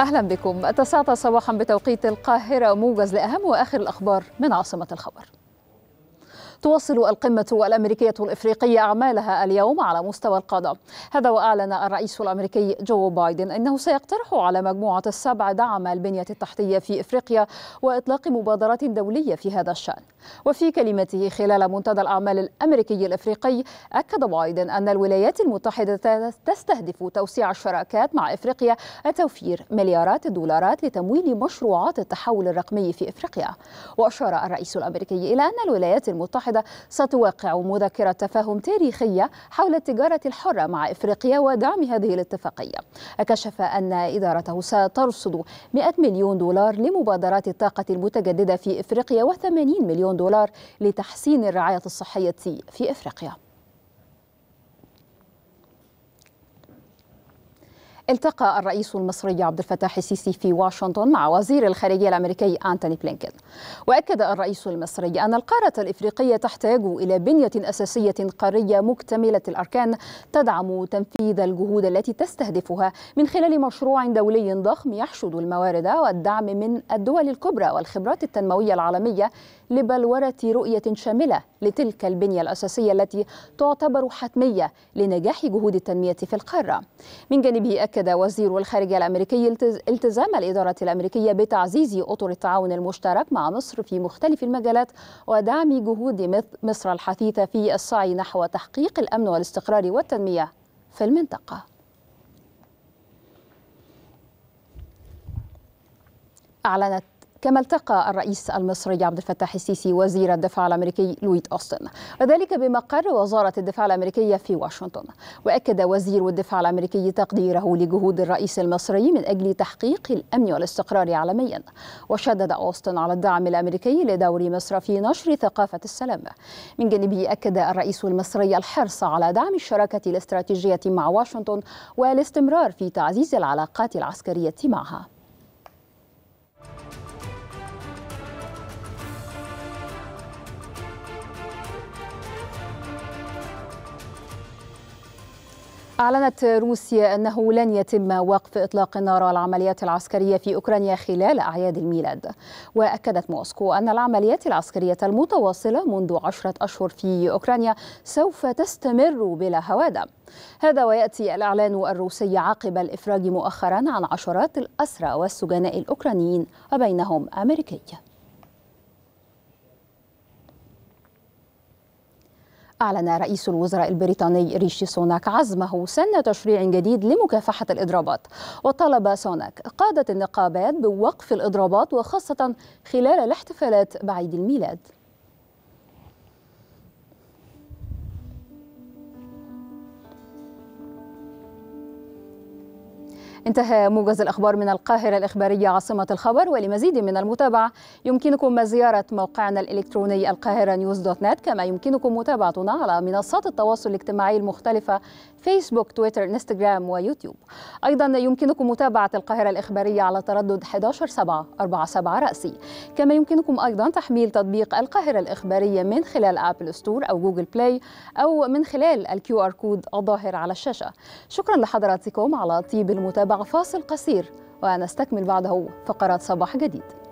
أهلا بكم التاسعة صباحا بتوقيت القاهرة موجز لأهم وآخر الأخبار من عاصمة الخبر تواصل القمة الأمريكية الإفريقية أعمالها اليوم على مستوى القادة هذا وأعلن الرئيس الأمريكي جو بايدن أنه سيقترح على مجموعة السبع دعم البنية التحتية في إفريقيا وإطلاق مبادرات دولية في هذا الشأن وفي كلمته خلال منتدى الأعمال الأمريكي الإفريقي أكد بايدن أن الولايات المتحدة تستهدف توسيع الشراكات مع إفريقيا لتوفير مليارات الدولارات لتمويل مشروعات التحول الرقمي في إفريقيا وأشار الرئيس الأمريكي إلى أن الولايات المتحدة المتحدة ستوقع مذكرة تفاهم تاريخية حول التجارة الحرة مع إفريقيا ودعم هذه الاتفاقية أكشف أن إدارته سترصد 100 مليون دولار لمبادرات الطاقة المتجددة في إفريقيا و80 مليون دولار لتحسين الرعاية الصحية في إفريقيا التقى الرئيس المصري عبد الفتاح السيسي في واشنطن مع وزير الخارجية الأمريكي أنتوني بلينكن وأكد الرئيس المصري أن القارة الإفريقية تحتاج إلى بنية أساسية قارية مكتملة الأركان تدعم تنفيذ الجهود التي تستهدفها من خلال مشروع دولي ضخم يحشد الموارد والدعم من الدول الكبرى والخبرات التنموية العالمية لبلورة رؤية شاملة لتلك البنية الأساسية التي تعتبر حتمية لنجاح جهود التنمية في القارة من جانبه أكد أكد وزير الخارجية الأمريكي التزام الإدارة الأمريكية بتعزيز أطر التعاون المشترك مع مصر في مختلف المجالات ودعم جهود مصر الحثيثة في السعي نحو تحقيق الأمن والاستقرار والتنمية في المنطقة أعلنت كما التقى الرئيس المصري عبد الفتاح السيسي وزير الدفاع الامريكي لويد اوستن وذلك بمقر وزاره الدفاع الامريكيه في واشنطن واكد وزير الدفاع الامريكي تقديره لجهود الرئيس المصري من اجل تحقيق الامن والاستقرار عالميا وشدد اوستن على الدعم الامريكي لدور مصر في نشر ثقافه السلام من جانبه اكد الرئيس المصري الحرص على دعم الشراكه الاستراتيجيه مع واشنطن والاستمرار في تعزيز العلاقات العسكريه معها أعلنت روسيا أنه لن يتم وقف إطلاق النار والعمليات العسكرية في أوكرانيا خلال أعياد الميلاد وأكدت موسكو أن العمليات العسكرية المتواصلة منذ عشرة أشهر في أوكرانيا سوف تستمر بلا هوادة هذا ويأتي الإعلان الروسي عقب الإفراج مؤخرا عن عشرات الأسرى والسجناء الأوكرانيين وبينهم أمريكي أعلن رئيس الوزراء البريطاني ريشي سوناك عزمه سن تشريع جديد لمكافحة الإضرابات وطلب سوناك قادة النقابات بوقف الإضرابات وخاصة خلال الاحتفالات بعيد الميلاد انتهى موجز الأخبار من القاهرة الإخبارية عاصمة الخبر ولمزيد من المتابعة يمكنكم زيارة موقعنا الإلكتروني القاهرة نيوز دوت نت كما يمكنكم متابعتنا على منصات التواصل الاجتماعي المختلفة فيسبوك تويتر انستجرام ويوتيوب أيضا يمكنكم متابعة القاهرة الإخبارية على تردد 11747 رأسي كما يمكنكم أيضا تحميل تطبيق القاهرة الإخبارية من خلال أبل ستور أو جوجل بلاي أو من خلال الكيو آر كود الظاهر على الشاشة شكرا لحضراتكم على طيب المتابعة فاصل قصير ونستكمل بعده فقرات صباح جديد